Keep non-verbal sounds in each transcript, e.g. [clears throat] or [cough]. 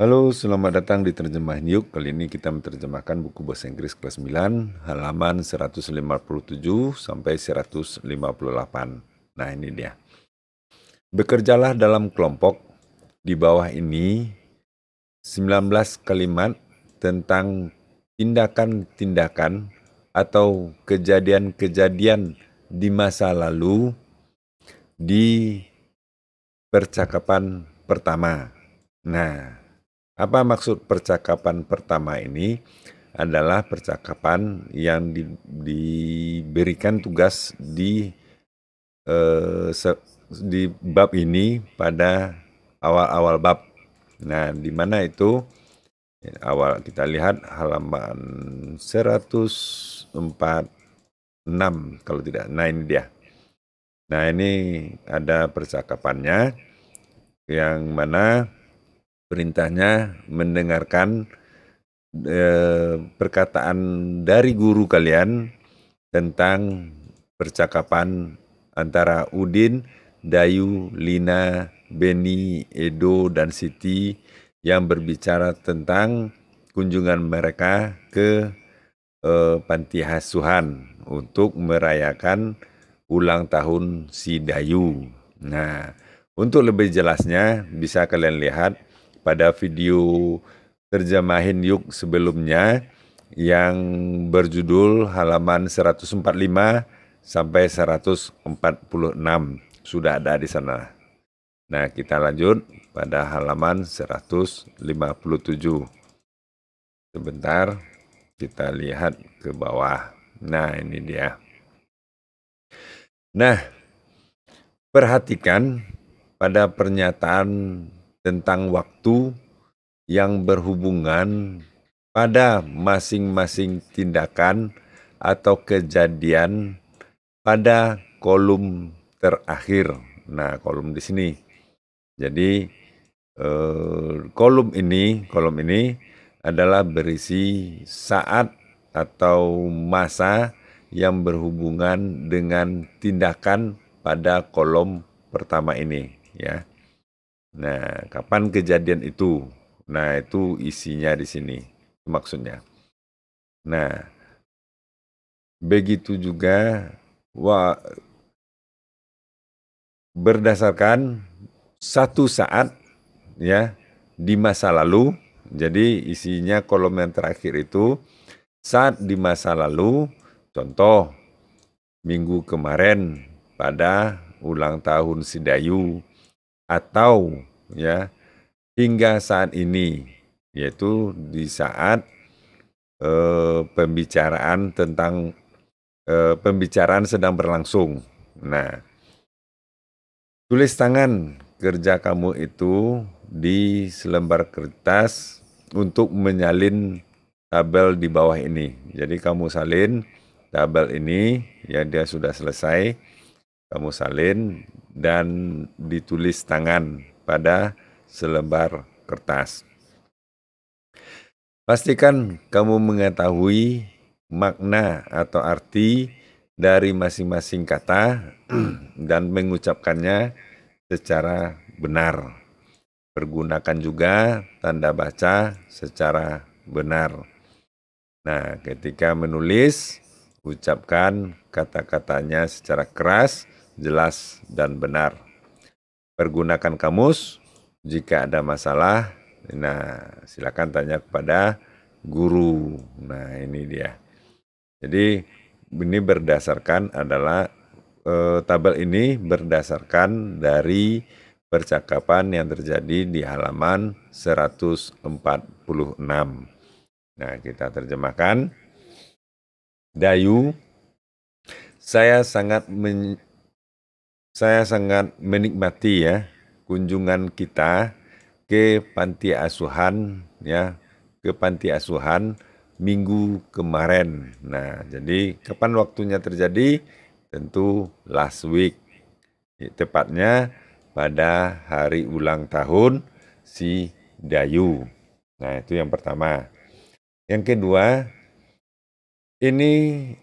Halo, selamat datang di Terjemah nyuk. Kali ini kita menerjemahkan buku Bahasa Inggris kelas 9, halaman 157 sampai 158. Nah, ini dia. Bekerjalah dalam kelompok. Di bawah ini 19 kalimat tentang tindakan-tindakan atau kejadian-kejadian di masa lalu di percakapan pertama. Nah, apa maksud percakapan pertama ini? Adalah percakapan yang di, diberikan tugas di eh, se, di bab ini pada awal-awal bab. Nah, di mana itu awal kita lihat halaman 146 kalau tidak. Nah, ini dia. Nah, ini ada percakapannya yang mana perintahnya mendengarkan eh, perkataan dari guru kalian tentang percakapan antara Udin, Dayu, Lina, Beni, Edo, dan Siti yang berbicara tentang kunjungan mereka ke eh, panti Hasuhan untuk merayakan ulang tahun si Dayu. Nah, untuk lebih jelasnya bisa kalian lihat pada video terjemahin yuk sebelumnya yang berjudul halaman 145 sampai 146 sudah ada di sana. Nah, kita lanjut pada halaman 157. Sebentar, kita lihat ke bawah. Nah, ini dia. Nah, perhatikan pada pernyataan tentang waktu yang berhubungan pada masing-masing tindakan atau kejadian pada kolom terakhir. Nah, kolom di sini. Jadi eh, kolom ini, kolom ini adalah berisi saat atau masa yang berhubungan dengan tindakan pada kolom pertama ini, ya. Nah, kapan kejadian itu? Nah, itu isinya di sini maksudnya. Nah, begitu juga wa, berdasarkan satu saat ya di masa lalu. Jadi isinya kolom yang terakhir itu saat di masa lalu, contoh minggu kemarin pada ulang tahun Sidayu atau ya hingga saat ini yaitu di saat eh, pembicaraan tentang eh, pembicaraan sedang berlangsung. Nah, tulis tangan kerja kamu itu di selembar kertas untuk menyalin tabel di bawah ini. Jadi kamu salin tabel ini ya dia sudah selesai kamu salin dan ditulis tangan pada selembar kertas. Pastikan kamu mengetahui makna atau arti dari masing-masing kata [clears throat] dan mengucapkannya secara benar. Pergunakan juga tanda baca secara benar. Nah, ketika menulis, ucapkan kata-katanya secara keras jelas, dan benar. Pergunakan kamus jika ada masalah. Nah, silakan tanya kepada guru. Nah, ini dia. Jadi ini berdasarkan adalah e, tabel ini berdasarkan dari percakapan yang terjadi di halaman 146. Nah, kita terjemahkan. Dayu, saya sangat saya sangat menikmati ya kunjungan kita ke panti asuhan ya, ke panti asuhan minggu kemarin. Nah, jadi kapan waktunya terjadi? Tentu last week. Tepatnya pada hari ulang tahun si Dayu. Nah, itu yang pertama. Yang kedua, ini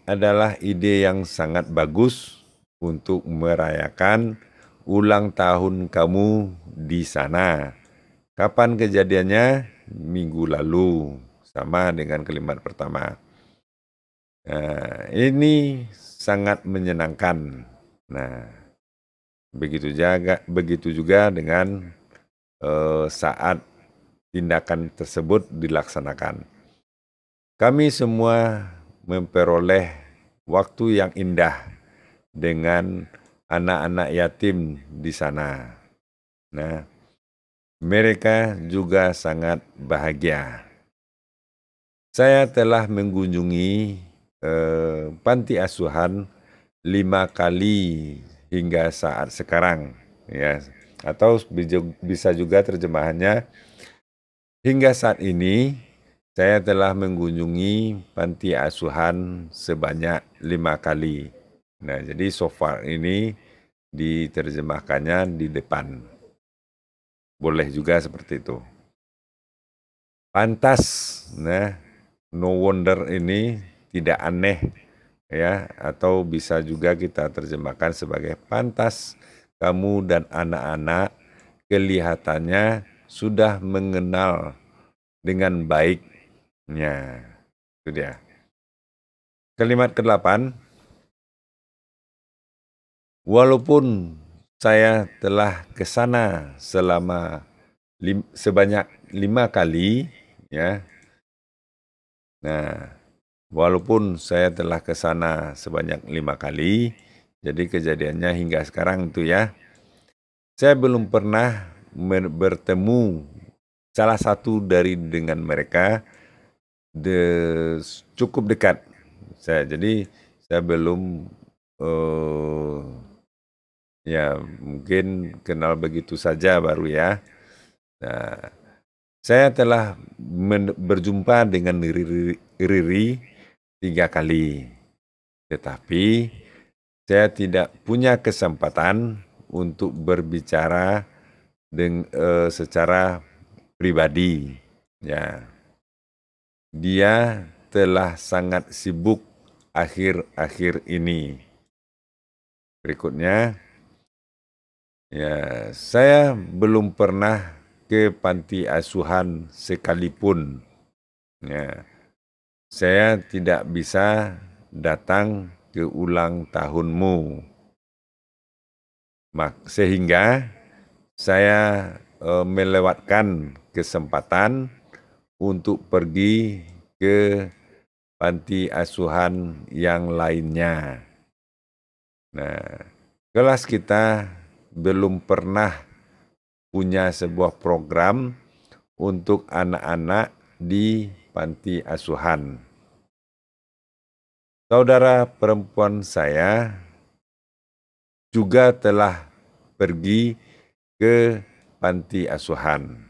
adalah ide yang sangat bagus untuk merayakan ulang tahun kamu di sana. Kapan kejadiannya? Minggu lalu. Sama dengan kalimat pertama. Nah, ini sangat menyenangkan. Nah, begitu jaga, begitu juga dengan eh, saat tindakan tersebut dilaksanakan. Kami semua memperoleh waktu yang indah dengan anak-anak yatim di sana. Nah, mereka juga sangat bahagia. Saya telah mengunjungi eh, panti asuhan lima kali hingga saat sekarang, ya. Atau bisa juga terjemahannya hingga saat ini saya telah mengunjungi panti asuhan sebanyak lima kali. Nah, jadi sofar ini diterjemahkannya di depan. Boleh juga seperti itu. Pantas, nah, no wonder ini tidak aneh ya atau bisa juga kita terjemahkan sebagai pantas kamu dan anak-anak kelihatannya sudah mengenal dengan baiknya. Itu dia. Kalimat ke-8, Walaupun saya telah ke sana selama lim, sebanyak lima kali, ya. Nah, walaupun saya telah ke sana sebanyak lima kali, jadi kejadiannya hingga sekarang itu ya. Saya belum pernah bertemu salah satu dari dengan mereka de cukup dekat. Saya jadi saya belum uh, Ya, mungkin kenal begitu saja baru ya. Nah, saya telah berjumpa dengan Riri, Riri tiga kali. Tetapi saya tidak punya kesempatan untuk berbicara deng, uh, secara pribadi. Ya. Dia telah sangat sibuk akhir-akhir ini. Berikutnya, Ya, saya belum pernah ke panti asuhan sekalipun. Ya. Saya tidak bisa datang ke ulang tahunmu. Mak, sehingga saya uh, melewatkan kesempatan untuk pergi ke panti asuhan yang lainnya. Nah, kelas kita belum pernah punya sebuah program untuk anak-anak di panti asuhan. Saudara perempuan saya juga telah pergi ke panti asuhan.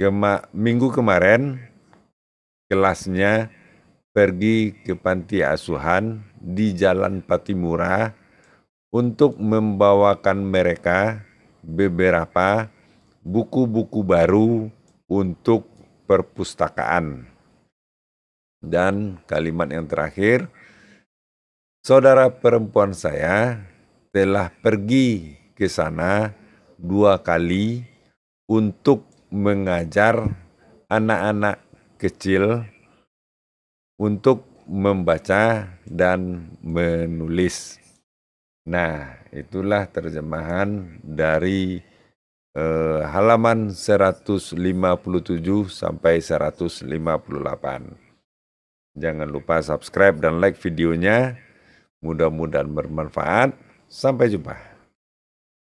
Gema, minggu kemarin kelasnya pergi ke panti asuhan di Jalan Patimura untuk membawakan mereka beberapa buku-buku baru untuk perpustakaan. Dan kalimat yang terakhir, saudara perempuan saya telah pergi ke sana dua kali untuk mengajar anak-anak kecil untuk membaca dan menulis. Nah, itulah terjemahan dari eh, halaman 157 sampai 158. Jangan lupa subscribe dan like videonya. Mudah-mudahan bermanfaat. Sampai jumpa.